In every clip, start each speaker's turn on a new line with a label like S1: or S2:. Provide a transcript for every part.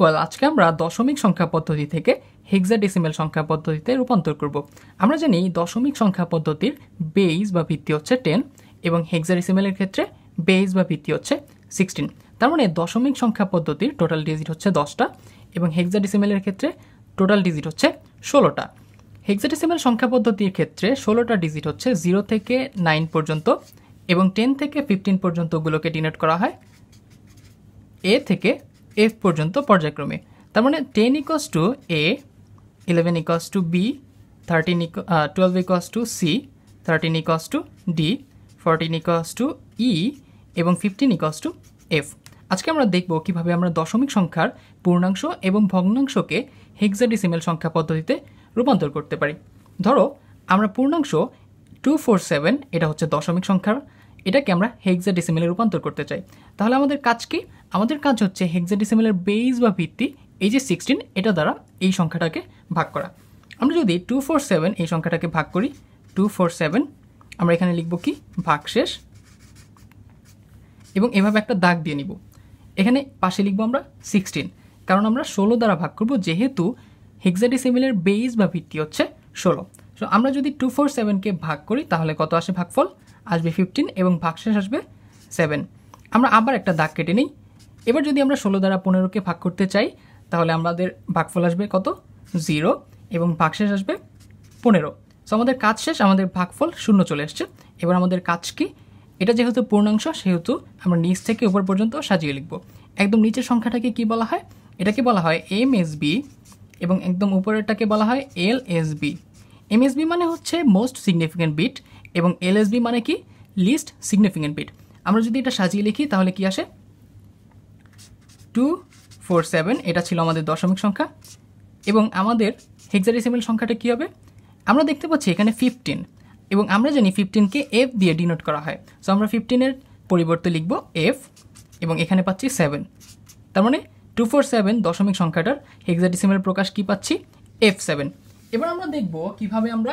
S1: well আজকে আমরা দশমিক সংখ্যা পদ্ধতি থেকে হেক্সাডেসিমেল সংখ্যা পদ্ধতিতে রূপান্তর করব আমরা জানি দশমিক সংখ্যা পদ্ধতির বেইস বা ভিত্তি হচ্ছে টেন এবং হেক্সাডেসিমেলের ক্ষেত্রে বেইস বা ভিত্তি হচ্ছে সিক্সটিন তার মানে দশমিক সংখ্যা পদ্ধতির টোটাল ডিজিট হচ্ছে দশটা এবং হেক্সাডেসিমেলের ক্ষেত্রে টোটাল ডিজিট হচ্ছে ষোলোটা হেক্সাডেসিমেল সংখ্যা পদ্ধতির ক্ষেত্রে ষোলোটা ডিজিট হচ্ছে জিরো থেকে নাইন পর্যন্ত এবং টেন থেকে ফিফটিন পর্যন্তগুলোকে ডিনেট করা হয় এ থেকে এফ পর্যন্ত পর্যায়ক্রমে তার মানে ten x two A eleven x two B thirteen x twelve x two C thirteen x two D fourteen x two E এবং ফিফটিন ইকস টু এফ আজকে আমরা দেখব কিভাবে আমরা দশমিক সংখ্যার পূর্ণাংশ এবং ভগ্নাংশকে হেক্সাডিসিমেল সংখ্যা পদ্ধতিতে রূপান্তর করতে পারি ধরো আমরা পূর্ণাংশ টু ফোর সেভেন এটা হচ্ছে দশমিক সংখ্যার এটাকে আমরা হেক্সা ডিসিমেলে রূপান্তর করতে চাই তাহলে আমাদের কাজ কি আমাদের কাজ হচ্ছে হেক্সা ডিসিমেলের বেস বা ভিত্তি এই যে সিক্সটিন এটা দ্বারা এই সংখ্যাটাকে ভাগ করা আমরা যদি টু ফোর সেভেন এই সংখ্যাটাকে ভাগ করি টু ফোর সেভেন আমরা এখানে লিখব কি ভাগ শেষ এবং এভাবে একটা দাগ দিয়ে নিব এখানে পাশে লিখব আমরা সিক্সটিন কারণ আমরা ষোলো দ্বারা ভাগ করব যেহেতু হেক্সাডিসিমিলের বেস বা ভিত্তি হচ্ছে ষোলো সো আমরা যদি টু ফোর সেভেনকে ভাগ করি তাহলে কত আসে ভাগফল আসবে ফিফটিন এবং ভাগশেষ আসবে সেভেন আমরা আবার একটা দাগ কেটে নিই এবার যদি আমরা ষোলো দ্বারা পনেরোকে ভাগ করতে চাই তাহলে আমাদের ভাগফল আসবে কত জিরো এবং ভাগশেষ আসবে পনেরো সো আমাদের কাজ শেষ আমাদের ভাগফল শূন্য চলে এসছে এবার আমাদের কাজ কি এটা যেহেতু পূর্ণাংশ সেহেতু আমরা নিচ থেকে উপর পর্যন্ত সাজিয়ে লিখব একদম নিচের সংখ্যাটাকে কি বলা হয় এটাকে বলা হয় এম এস বি এবং একদম উপরেরটাকে বলা হয় L S B M S B মানে হচ্ছে মোস্ট সিগনিফিক্যান্ট বিট এবং এলএসবি মানে কি লিস্ট সিগনিফিকেন্ট বিট আমরা যদি এটা সাজিয়ে লিখি তাহলে কি আসে টু ফোর সেভেন এটা ছিল আমাদের দশমিক সংখ্যা এবং আমাদের হেক্সাডেসিমেল সংখ্যাটা কি হবে আমরা দেখতে পাচ্ছি এখানে ফিফটিন এবং আমরা জানি ফিফটিনকে এফ দিয়ে ডিনোট করা হয় সো আমরা ফিফটিনের পরিবর্তে লিখব এফ এবং এখানে পাচ্ছি সেভেন তার মানে টু ফোর সেভেন দশমিক সংখ্যাটার হেক্সাডেসিমেল প্রকাশ কি পাচ্ছি এফ সেভেন এবার আমরা দেখব কিভাবে আমরা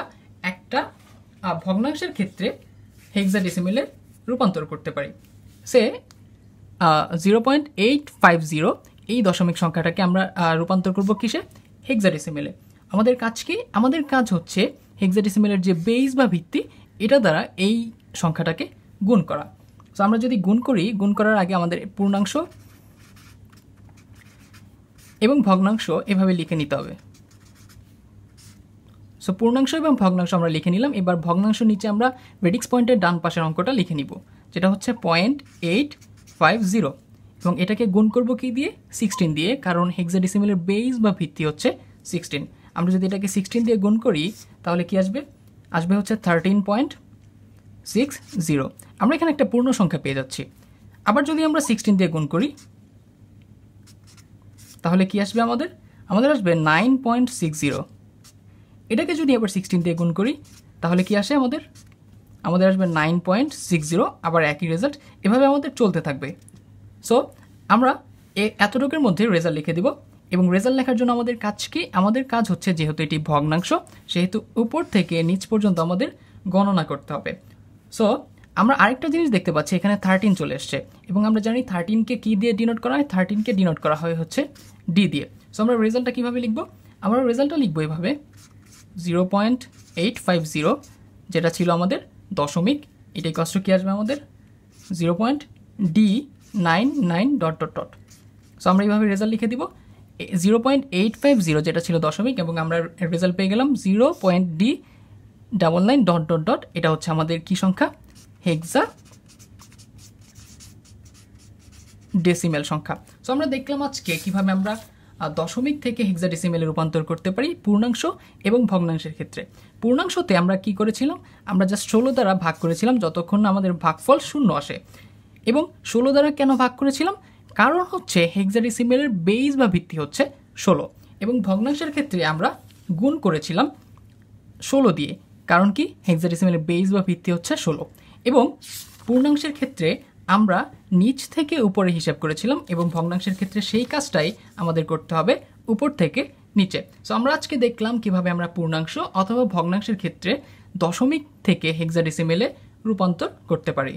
S1: একটা ভগ্নাংশের ক্ষেত্রে হেক্সাডেসিমেলে রূপান্তর করতে পারি সে zero point eight five zero এই দশমিক সংখ্যাটাকে আমরা রূপান্তর করব কিসে হেক্সাডেসিমেলে আমাদের কাজ কি আমাদের কাজ হচ্ছে হেক্সাডেসিমেলের যে বেস বা ভিত্তি এটা দ্বারা এই সংখ্যাটাকে গুণ করা তো আমরা যদি গুণ করি গুণ করার আগে আমাদের পূর্ণাংশ এবং ভগ্নাংশ এভাবে লিখে নিতে হবে সো পূর্ণাংশ এবং ভগ্নাংশ আমরা লিখে নিলাম এবার ভগ্নাংশ নিচে আমরা রেডিক্স পয়েন্টের ডান পাশের অঙ্কটা লিখে নিব যেটা হচ্ছে পয়েন্ট এইট ফাইভ জিরো এবং এটাকে গুণ করব কি দিয়ে সিক্সটিন দিয়ে কারণ হেক্সাডিসিমেলের বেস বা ভিত্তি হচ্ছে সিক্সটিন আমরা যদি এটাকে সিক্সটিন দিয়ে গুণ করি তাহলে কি আসবে আসবে হচ্ছে থার্টিন পয়েন্ট সিক্স জিরো আমরা এখানে একটা পূর্ণ সংখ্যা পেয়ে যাচ্ছি আবার যদি আমরা সিক্সটিন দিয়ে গুণ করি তাহলে কি আসবে আমাদের আমাদের আসবে নাইন পয়েন্ট সিক্স জিরো এটাকে যদি আবার সিক্সটিন দিয়ে গুণ করি তাহলে কি আসে আমাদের আমাদের আসবে নাইন পয়েন্ট সিক্স জিরো আবার একই রেজাল্ট এভাবে আমাদের চলতে থাকবে সো আমরা এ এতটুকুর মধ্যে রেজাল্ট লিখে দিব এবং রেজাল্ট লেখার জন্য আমাদের কাজ কি আমাদের কাজ হচ্ছে যেহেতু এটি ভগ্নাংশ সেহেতু উপর থেকে নিচ পর্যন্ত আমাদের গণনা করতে হবে সো আমরা আরেকটা জিনিস দেখতে পাচ্ছি এখানে থার্টিন চলে এসছে এবং আমরা জানি থার্টিনকে কী দিয়ে ডিনোট করা হয় থার্টিনকে ডিনোট করা হয় হচ্ছে ডি দিয়ে সো আমরা রেজাল্টটা কীভাবে লিখব আমরা রেজাল্টটা লিখবো এভাবে zero point eight five zero যেটা ছিল আমাদের দশমিক এটাই কষ্ট কী আসবে আমাদের zero point D nine nine dot dot dot so আমরা এইভাবে রেজাল্ট লিখে দিব zero point eight five zero যেটা ছিল দশমিক এবং আমরা রেজাল্ট পেয়ে গেলাম zero point D double nine dot dot dot এটা হচ্ছে আমাদের কি সংখ্যা হেক্সা ডেসিমেল সংখ্যা সো আমরা দেখলাম আজকে কীভাবে আমরা দশমিক থেকে হেক্সাডেসিমেলে রূপান্তর করতে পারি পূর্ণাংশ এবং ভগ্নাংশের ক্ষেত্রে পূর্ণাংশতে আমরা কি করেছিলাম আমরা জাস্ট ষোলো দ্বারা ভাগ করেছিলাম যতক্ষণ না আমাদের ভাগফল শূন্য আসে এবং ষোলো দ্বারা কেন ভাগ করেছিলাম কারণ হচ্ছে হেক্সাডেসিমেলের বেইজ বা ভিত্তি হচ্ছে ষোলো এবং ভগ্নাংশের ক্ষেত্রে আমরা গুণ করেছিলাম ষোলো দিয়ে কারণ কি হেক্সাডেসিমেলের বেইজ বা ভিত্তি হচ্ছে ষোলো এবং পূর্ণাংশের ক্ষেত্রে আমরা নিচ থেকে উপরে হিসাব করেছিলাম এবং ভগ্নাংশের ক্ষেত্রে সেই কাজটাই আমাদের করতে হবে উপর থেকে নিচে সো আমরা আজকে দেখলাম কিভাবে আমরা পূর্ণাংশ অথবা ভগ্নাংশের ক্ষেত্রে দশমিক থেকে হেক্সাডিসিমেলে রূপান্তর করতে পারি